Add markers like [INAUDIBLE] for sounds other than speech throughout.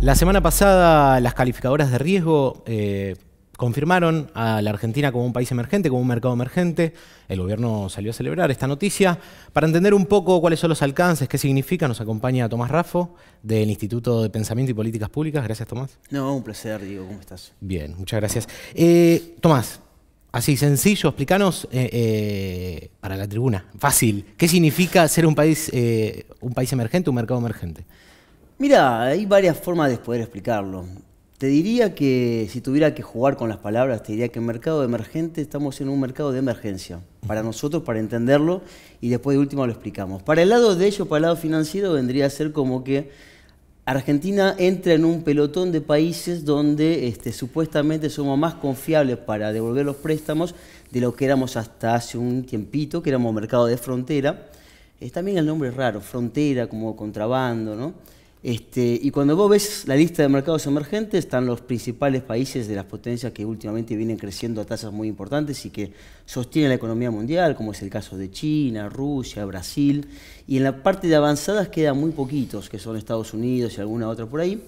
La semana pasada las calificadoras de riesgo eh, confirmaron a la Argentina como un país emergente, como un mercado emergente. El gobierno salió a celebrar esta noticia. Para entender un poco cuáles son los alcances, qué significa, nos acompaña Tomás Raffo del Instituto de Pensamiento y Políticas Públicas. Gracias, Tomás. No, un placer, Diego. ¿Cómo estás? Bien, muchas gracias. Eh, Tomás, así sencillo, explícanos eh, para la tribuna, fácil, ¿qué significa ser un país, un país emergente, un mercado emergente? Mira, hay varias formas de poder explicarlo. Te diría que si tuviera que jugar con las palabras, te diría que en mercado emergente estamos en un mercado de emergencia. Para nosotros, para entenderlo, y después de último lo explicamos. Para el lado de ello, para el lado financiero, vendría a ser como que Argentina entra en un pelotón de países donde este, supuestamente somos más confiables para devolver los préstamos de lo que éramos hasta hace un tiempito, que éramos mercado de frontera. Es también el nombre es raro, frontera, como contrabando, ¿no? Este, y cuando vos ves la lista de mercados emergentes, están los principales países de las potencias que últimamente vienen creciendo a tasas muy importantes y que sostienen la economía mundial, como es el caso de China, Rusia, Brasil. Y en la parte de avanzadas quedan muy poquitos, que son Estados Unidos y alguna otra por ahí.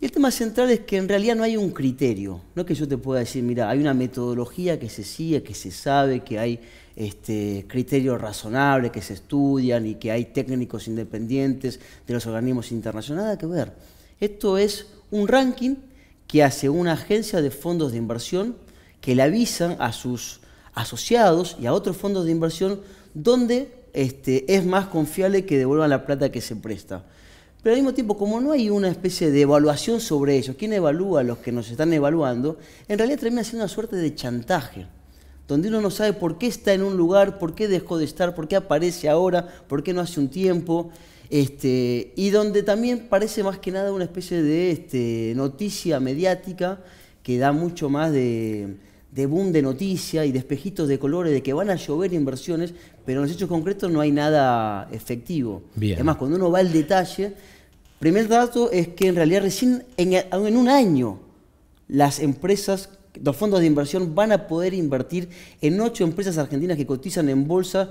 Y el tema central es que en realidad no hay un criterio, no que yo te pueda decir, mira, hay una metodología que se sigue, que se sabe, que hay este, criterios razonables que se estudian y que hay técnicos independientes de los organismos internacionales, nada que ver. Esto es un ranking que hace una agencia de fondos de inversión que le avisan a sus asociados y a otros fondos de inversión donde este, es más confiable que devuelvan la plata que se presta. Pero al mismo tiempo, como no hay una especie de evaluación sobre ellos, quién evalúa a los que nos están evaluando, en realidad termina siendo una suerte de chantaje donde uno no sabe por qué está en un lugar, por qué dejó de estar, por qué aparece ahora, por qué no hace un tiempo, este, y donde también parece más que nada una especie de este, noticia mediática que da mucho más de, boom de noticia y de espejitos de colores de que van a llover inversiones, pero en los hechos concretos no hay nada efectivo. Además, cuando uno va al detalle, primer dato es que en realidad recién en un año las empresas los fondos de inversión van a poder invertir en ocho empresas argentinas que cotizan en bolsa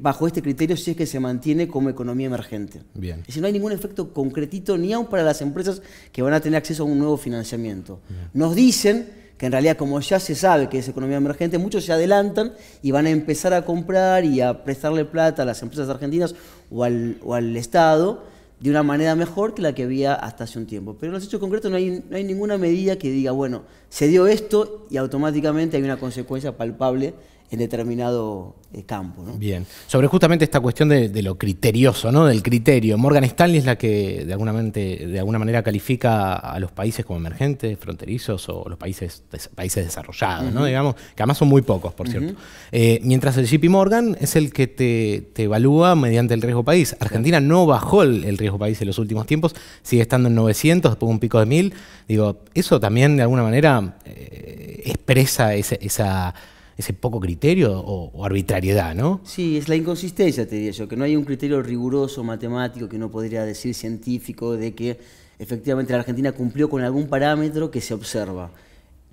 bajo este criterio si es que se mantiene como economía emergente. Bien. si no hay ningún efecto concretito ni aún para las empresas que van a tener acceso a un nuevo financiamiento. Nos dicen que en realidad como ya se sabe que es economía emergente, muchos se adelantan y van a empezar a comprar y a prestarle plata a las empresas argentinas o al, o al Estado de una manera mejor que la que había hasta hace un tiempo. Pero en los hechos concretos no hay, no hay ninguna medida que diga, bueno, se dio esto y automáticamente hay una consecuencia palpable en determinado eh, campo. Bien. Sobre justamente esta cuestión de, lo criterioso, ¿no? Del criterio. Morgan Stanley es la que de alguna, manera califica a los países como emergentes, fronterizos o los países, países desarrollados, ¿no? Digamos, que además son muy pocos, por cierto. Eh, mientras el JP Morgan es el que te, evalúa mediante el riesgo país. Argentina no bajó el, riesgo país en los últimos tiempos, sigue estando en 900, después un pico de 1000. Digo, eso también de alguna manera eh, expresa esa ese poco criterio o, arbitrariedad, ¿no? Sí, es la inconsistencia, te diría yo, que no hay un criterio riguroso, matemático, que uno podría decir científico, de que efectivamente la Argentina cumplió con algún parámetro que se observa.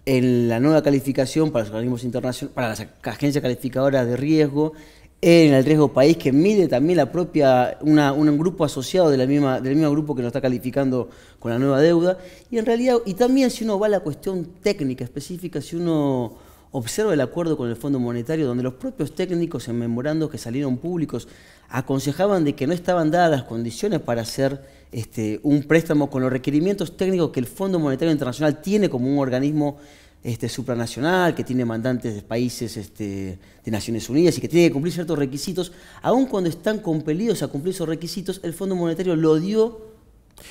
En la nueva calificación para los organismos internacionales, para las agencias calificadoras de riesgo, en el riesgo país que mide también la propia un grupo asociado de la del mismo grupo que lo está calificando con la nueva deuda y en realidad y también si uno va a la cuestión técnica específica si uno observa el acuerdo con el Fondo Monetario donde los propios técnicos en memorandos que salieron públicos aconsejaban de que no estaban dadas las condiciones para hacer este, un préstamo con los requerimientos técnicos que el Fondo Monetario Internacional tiene como un organismo este, supranacional, que tiene mandantes de países este, de Naciones Unidas y que tiene que cumplir ciertos requisitos, aun cuando están compelidos a cumplir esos requisitos, el Fondo Monetario lo dio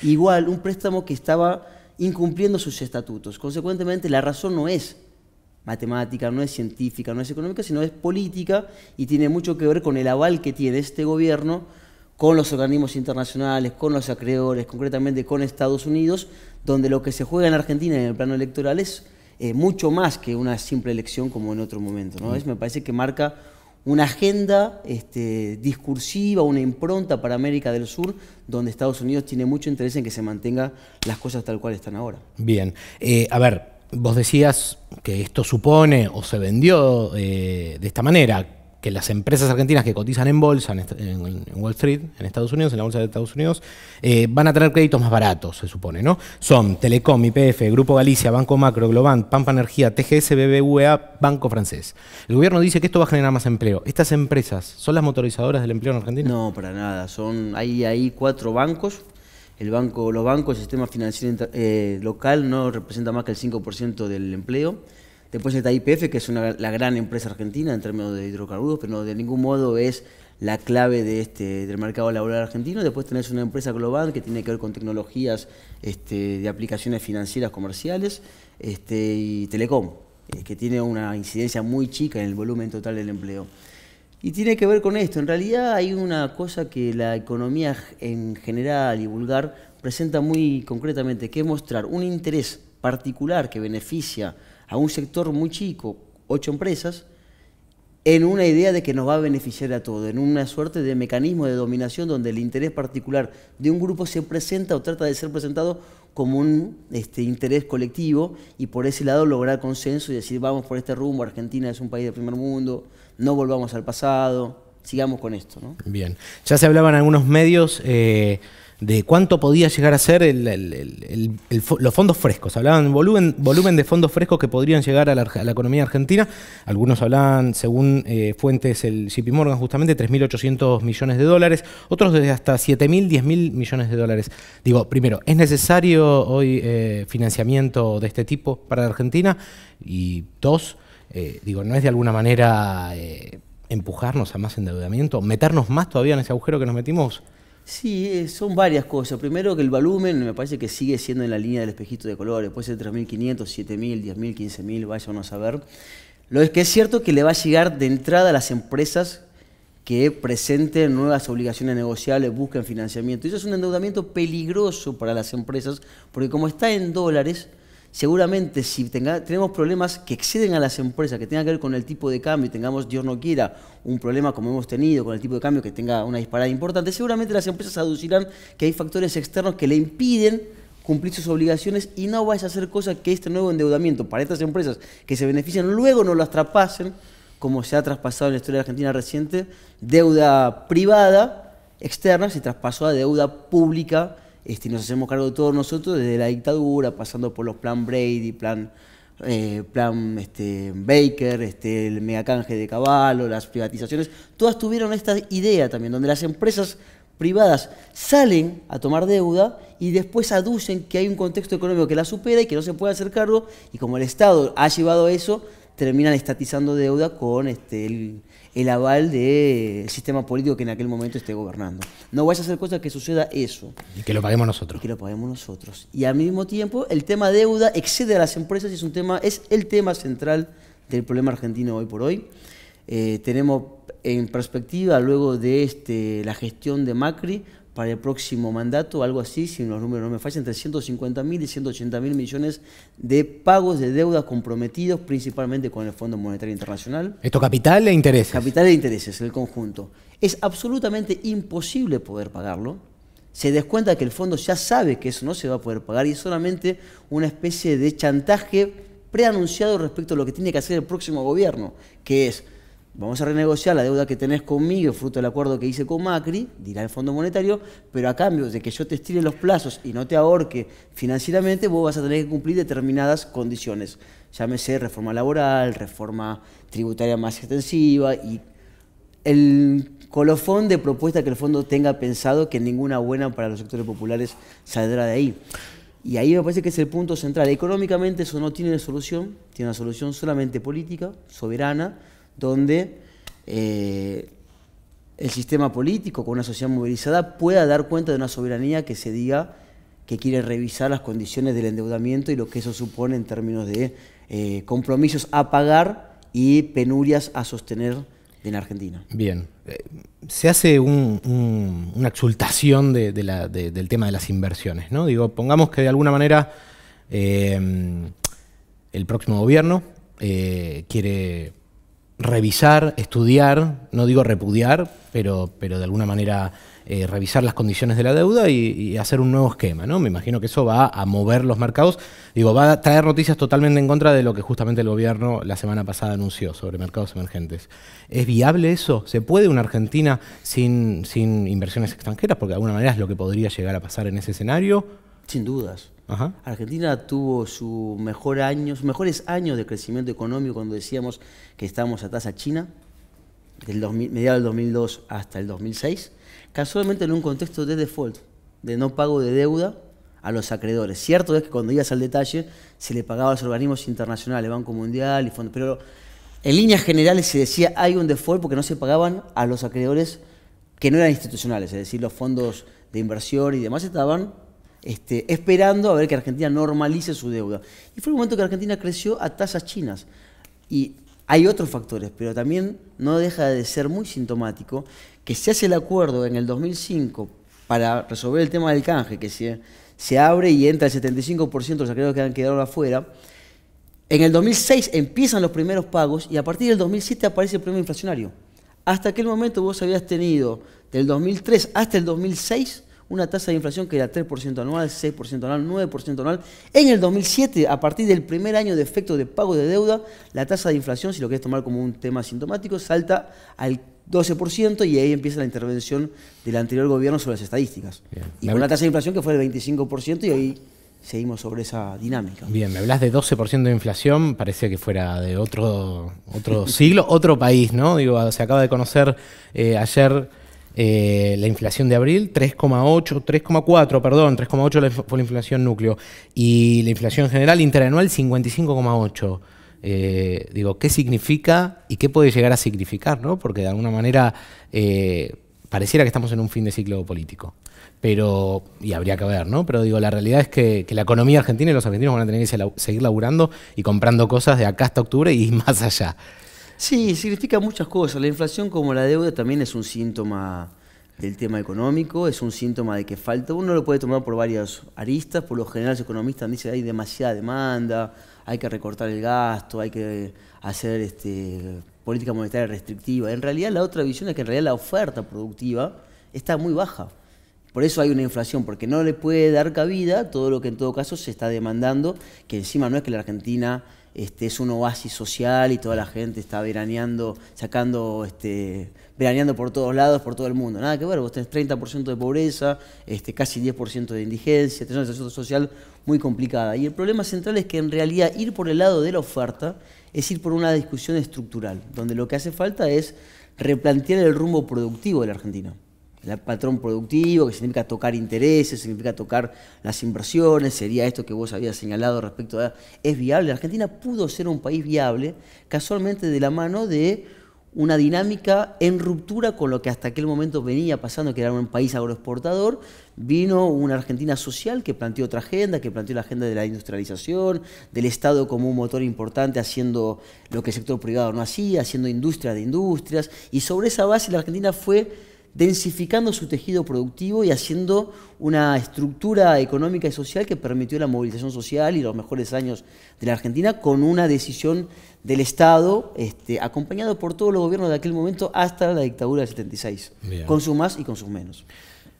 igual, un préstamo que estaba incumpliendo sus estatutos. Consecuentemente, la razón no es matemática, no es científica, no es económica, sino es política y tiene mucho que ver con el aval que tiene este gobierno con los organismos internacionales, con los acreedores, concretamente con Estados Unidos, donde lo que se juega en Argentina en el plano electoral es eh, mucho más que una simple elección como en otro momento. ¿no? Mm. es, me parece que marca una agenda este, discursiva, una impronta para América del Sur, donde Estados Unidos tiene mucho interés en que se mantenga las cosas tal cual están ahora. Bien, eh, a ver, vos decías que esto supone o se vendió eh, de esta manera, que las empresas argentinas que cotizan en bolsa, en, Wall Street, en Estados Unidos, en la bolsa de Estados Unidos, eh, van a tener créditos más baratos, se supone, ¿no? Son Telecom, IPF, Grupo Galicia, Banco Macro, Globant, Pampa Energía, TGS, BBVA, Banco Francés. El gobierno dice que esto va a generar más empleo. ¿Estas empresas son las motorizadoras del empleo en Argentina? No, para nada. Son, hay ahí cuatro bancos el banco, los bancos, el sistema financiero eh, local no representa más que el 5% del empleo. Después está IPF, que es una, la gran empresa argentina en términos de hidrocarburos, pero de ningún modo es la clave de este, del mercado laboral argentino. Después tenés una empresa global que tiene que ver con tecnologías este, de aplicaciones financieras comerciales este, y telecom, eh, que tiene una incidencia muy chica en el volumen total del empleo. Y tiene que ver con esto. En realidad hay una cosa que la economía en general y vulgar presenta muy concretamente, que es mostrar un interés particular que beneficia a un sector muy chico, ocho empresas, en una idea de que nos va a beneficiar a todos, en una suerte de mecanismo de dominación donde el interés particular de un grupo se presenta o trata de ser presentado como un este, interés colectivo y por ese lado lograr consenso y decir vamos por este rumbo, Argentina es un país de primer mundo, no volvamos al pasado, sigamos con esto. ¿no? Bien, ya se hablaban algunos medios eh, de cuánto podía llegar a ser el, los fondos frescos, hablaban volumen, volumen de fondos frescos que podrían llegar a la, economía argentina, algunos hablaban, según eh, fuentes, el JP Morgan justamente, 3.800 millones de dólares, otros desde hasta 7.000, 10.000 millones de dólares. Digo, primero, ¿es necesario hoy eh, financiamiento de este tipo para Argentina? Y dos, eh, digo, no es de alguna manera eh, empujarnos a más endeudamiento, meternos más todavía en ese agujero que nos metimos. Sí, eh, son varias cosas. Primero que el volumen me parece que sigue siendo en la línea del espejito de colores, puede ser 3.500, 7.000, 10.000, 15.000, vaya a ver. Lo es que es cierto que le va a llegar de entrada a las empresas que presenten nuevas obligaciones negociables, busquen financiamiento. Y eso es un endeudamiento peligroso para las empresas, porque como está en dólares, seguramente si tenemos problemas que exceden a las empresas, que tengan que ver con el tipo de cambio y tengamos, Dios no quiera, un problema como hemos tenido con el tipo de cambio que tenga una disparada importante, seguramente las empresas aducirán que hay factores externos que le impiden cumplir sus obligaciones y no vayas a hacer cosas que este nuevo endeudamiento para estas empresas que se benefician luego no las traspasen, como se ha traspasado en la historia de Argentina reciente, deuda privada externa se traspasó a deuda pública este, nos hacemos cargo de todos nosotros, desde la dictadura, pasando por los plan Brady, plan, eh, este, Baker, este, el megacanje de caballo, las privatizaciones, todas tuvieron esta idea también, donde las empresas privadas salen a tomar deuda y después aducen que hay un contexto económico que la supera y que no se puede hacer cargo, y como el Estado ha llevado eso, terminan estatizando deuda con este, el, el aval del sistema político que en aquel momento esté gobernando. No vaya a hacer cosas que suceda eso. Y que lo paguemos nosotros. Y que lo paguemos nosotros. Y al mismo tiempo, el tema deuda excede a las empresas y es, un tema, es el tema central del problema argentino hoy por hoy. Eh, tenemos en perspectiva, luego de este, la gestión de Macri, para el próximo mandato, algo así, si los números no me fallan, entre 150.000 y 180.000 millones de pagos de deuda comprometidos principalmente con el Fondo Monetario Internacional. Esto capital e intereses. Capital e intereses, el conjunto. Es absolutamente imposible poder pagarlo. Se descuenta que el fondo ya sabe que eso no se va a poder pagar y es solamente una especie de chantaje preanunciado respecto a lo que tiene que hacer el próximo gobierno, que es vamos a renegociar la deuda que tenés conmigo, fruto del acuerdo que hice con Macri, dirá el Fondo Monetario, pero a cambio de que yo te estire los plazos y no te ahorque financieramente, vos vas a tener que cumplir determinadas condiciones. Llámese reforma laboral, reforma tributaria más extensiva y el colofón de propuesta que el fondo tenga pensado que ninguna buena para los sectores populares saldrá de ahí. Y ahí me parece que es el punto central. Económicamente eso no tiene solución, tiene una solución solamente política, soberana, donde eh, el sistema político, con una sociedad movilizada, pueda dar cuenta de una soberanía que se diga que quiere revisar las condiciones del endeudamiento y lo que eso supone en términos de eh, compromisos a pagar y penurias a sostener en Argentina. Bien. Eh, se hace una exultación del tema de las inversiones, ¿no? Digo, pongamos que de alguna manera el próximo gobierno quiere revisar, estudiar, no digo repudiar, pero, pero de alguna manera eh, revisar las condiciones de la deuda y, hacer un nuevo esquema, ¿no? Me imagino que eso va a mover los mercados. Digo, va a traer noticias totalmente en contra de lo que justamente el gobierno la semana pasada anunció sobre mercados emergentes. ¿Es viable eso? ¿Se puede una Argentina sin, sin inversiones extranjeras? Porque de alguna manera es lo que podría llegar a pasar en ese escenario. Sin dudas. Argentina tuvo sus mejores años de crecimiento económico cuando decíamos que estábamos a tasa china, del 2000, mediados del 2002 hasta el 2006, casualmente en un contexto de default, de no pago de deuda a los acreedores. Cierto es que cuando ibas al detalle se le pagaba a los organismos internacionales, Banco Mundial y Fondo, pero en líneas generales se decía hay un default porque no se pagaban a los acreedores que no eran institucionales, es decir, los fondos de inversión y demás estaban este, esperando a ver que Argentina normalice su deuda. Y fue el momento que Argentina creció a tasas chinas. Y hay otros factores, pero también no deja de ser muy sintomático que se hace el acuerdo en el 2005 para resolver el tema del canje, que se, abre y entra el 75% de los acreedores que han quedado afuera. En el 2006 empiezan los primeros pagos y a partir del 2007 aparece el problema inflacionario. Hasta aquel momento vos habías tenido, del 2003 hasta el 2006, una tasa de inflación que era 3% anual, 6% anual, 9% anual. En el 2007, a partir del primer año de efecto de pago de deuda, la tasa de inflación, si lo quieres tomar como un tema sintomático, salta al 12% y ahí empieza la intervención del anterior gobierno sobre las estadísticas. Y con una tasa de inflación que fue del 25% y ahí seguimos sobre esa dinámica. Bien, me hablas de 12% de inflación, parecía que fuera de otro, otro [LAUGHS] siglo, otro país, ¿no? Digo, se acaba de conocer eh, ayer eh, la inflación de abril, 3,8, 3,4, perdón, 3,8 fue la inflación núcleo y la inflación general interanual 55,8. Eh, digo, ¿qué significa y qué puede llegar a significar? Porque de alguna manera eh, pareciera que estamos en un fin de ciclo político. Pero, y habría que ver, ¿no? Pero digo, la realidad es que, que la economía argentina y los argentinos van a tener que seguir laburando y comprando cosas de acá hasta octubre y [LAUGHS] más allá. Sí, significa muchas cosas. La inflación como la deuda también es un síntoma del tema económico, es un síntoma de que falta, uno lo puede tomar por varias aristas, por lo general los economistas dicen hay demasiada demanda, hay que recortar el gasto, hay que hacer este, política monetaria restrictiva. En realidad la otra visión es que en realidad la oferta productiva está muy baja. Por eso hay una inflación, porque no le puede dar cabida todo lo que en todo caso se está demandando, que encima no es que la Argentina este, es un oasis social y toda la gente está veraneando, sacando, este, veraneando por todos lados, por todo el mundo. Nada que ver, vos tenés 30% de pobreza, este, casi 10% de indigencia, tenés una situación social muy complicada. Y el problema central es que en realidad ir por el lado de la oferta es ir por una discusión estructural, donde lo que hace falta es replantear el rumbo productivo de la Argentina el patrón productivo, que significa tocar intereses, significa tocar las inversiones, sería esto que vos habías señalado respecto a... ¿Es viable? La Argentina pudo ser un país viable casualmente de la mano de una dinámica en ruptura con lo que hasta aquel momento venía pasando, que era un país agroexportador, vino una Argentina social que planteó otra agenda, que planteó la agenda de la industrialización, del Estado como un motor importante haciendo lo que el sector privado no hacía, haciendo industria de industrias, y sobre esa base la Argentina fue densificando su tejido productivo y haciendo una estructura económica y social que permitió la movilización social y los mejores años de la Argentina con una decisión del Estado, este, acompañado por todos los gobiernos de aquel momento hasta la dictadura del 76, con sus más y con sus menos.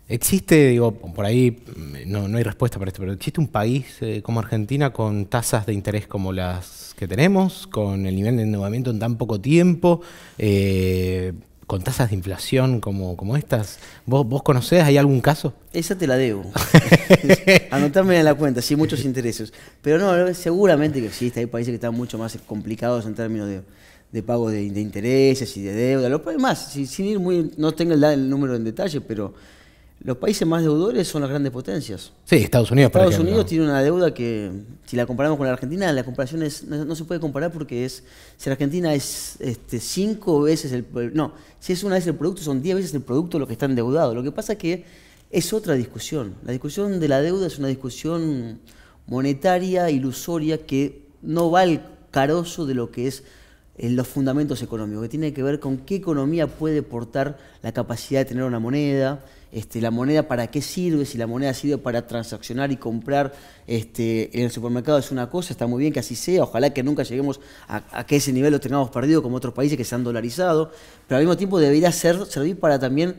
¿Existe, digo, por ahí mm, no, hay respuesta para esto, pero existe un país eh, como Argentina con tasas de interés como las que tenemos, con el nivel de endeudamiento en tan poco tiempo, eh, con tasas de inflación como, como estas. ¿Vos, ¿Vos conocés? ¿Hay algún caso? Esa te la debo. [LAUGHS] Anotarme en la cuenta, sí, muchos intereses. Pero no, seguramente que existe. Hay países que están mucho más complicados en términos de, de pago de, intereses y de deuda. Lo más, sin ir muy, no tengo el número en detalle, pero los países más deudores son las grandes potencias. Sí, Estados Unidos, Estados por Unidos tiene una deuda que, si la comparamos con la Argentina, la comparación no, se puede comparar porque es, si la Argentina es este, cinco veces el, no, si es una vez el producto, son diez veces el producto los que están endeudado. Lo que pasa es que es otra discusión. La discusión de la deuda es una discusión monetaria, ilusoria, que no va al carozo de lo que es eh, los fundamentos económicos, que tiene que ver con qué economía puede portar la capacidad de tener una moneda, este, la moneda para qué sirve, si la moneda sirve para transaccionar y comprar este, en el supermercado es una cosa, está muy bien que así sea, ojalá que nunca lleguemos a, que ese nivel lo tengamos perdido como otros países que se han dolarizado, pero al mismo tiempo debería servir para también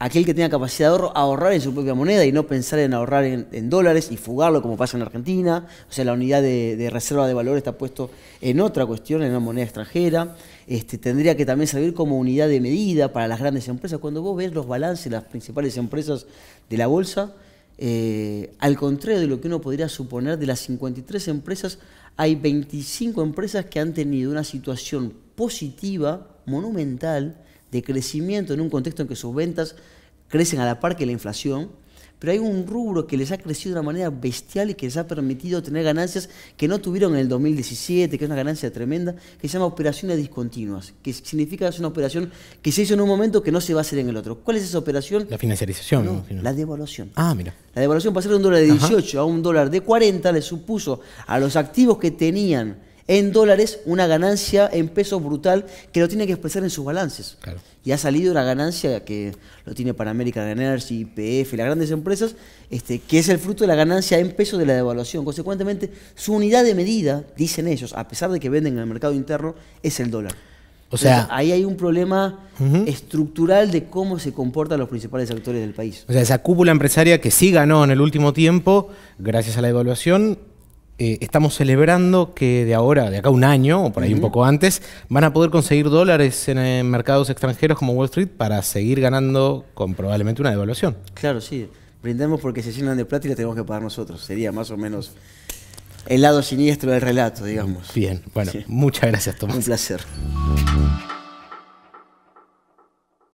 aquel que tenga capacidad de ahorro, ahorrar en su propia moneda y no pensar en ahorrar en, dólares y fugarlo como pasa en Argentina. O sea, la unidad de, reserva de valor está puesto en otra cuestión, en una moneda extranjera. Este, tendría que también servir como unidad de medida para las grandes empresas. Cuando vos ves los balances de las principales empresas de la bolsa, eh, al contrario de lo que uno podría suponer, de las 53 empresas, hay 25 empresas que han tenido una situación positiva, monumental, de crecimiento en un contexto en que sus ventas crecen a la par que la inflación, pero hay un rubro que les ha crecido de una manera bestial y que les ha permitido tener ganancias que no tuvieron en el 2017, que es una ganancia tremenda, que se llama operaciones discontinuas, que significa que es una operación que se hizo en un momento que no se va a hacer en el otro. ¿Cuál es esa operación? La financiarización. No, la devaluación. Ah, mira. La devaluación pasar de un dólar de 18 a un dólar de 40 le supuso a los activos que tenían en dólares una ganancia en pesos brutal que lo tiene que expresar en sus balances. Y ha salido la ganancia que lo tiene para American Energy, y las grandes empresas, este, que es el fruto de la ganancia en pesos de la devaluación. Consecuentemente, su unidad de medida, dicen ellos, a pesar de que venden en el mercado interno, es el dólar. O sea, ahí hay un problema estructural de cómo se comportan los principales actores del país. O sea, esa cúpula empresaria que sí ganó en el último tiempo, gracias a la devaluación, eh, estamos celebrando que de ahora, de acá un año o por ahí un poco antes, van a poder conseguir dólares en, eh, mercados extranjeros como Wall Street para seguir ganando con probablemente una devaluación. Claro, sí. Brindemos porque se llenan de plata y la tenemos que pagar nosotros. Sería más o menos el lado siniestro del relato, digamos. Bien, bueno, muchas gracias, Tomás. Un placer.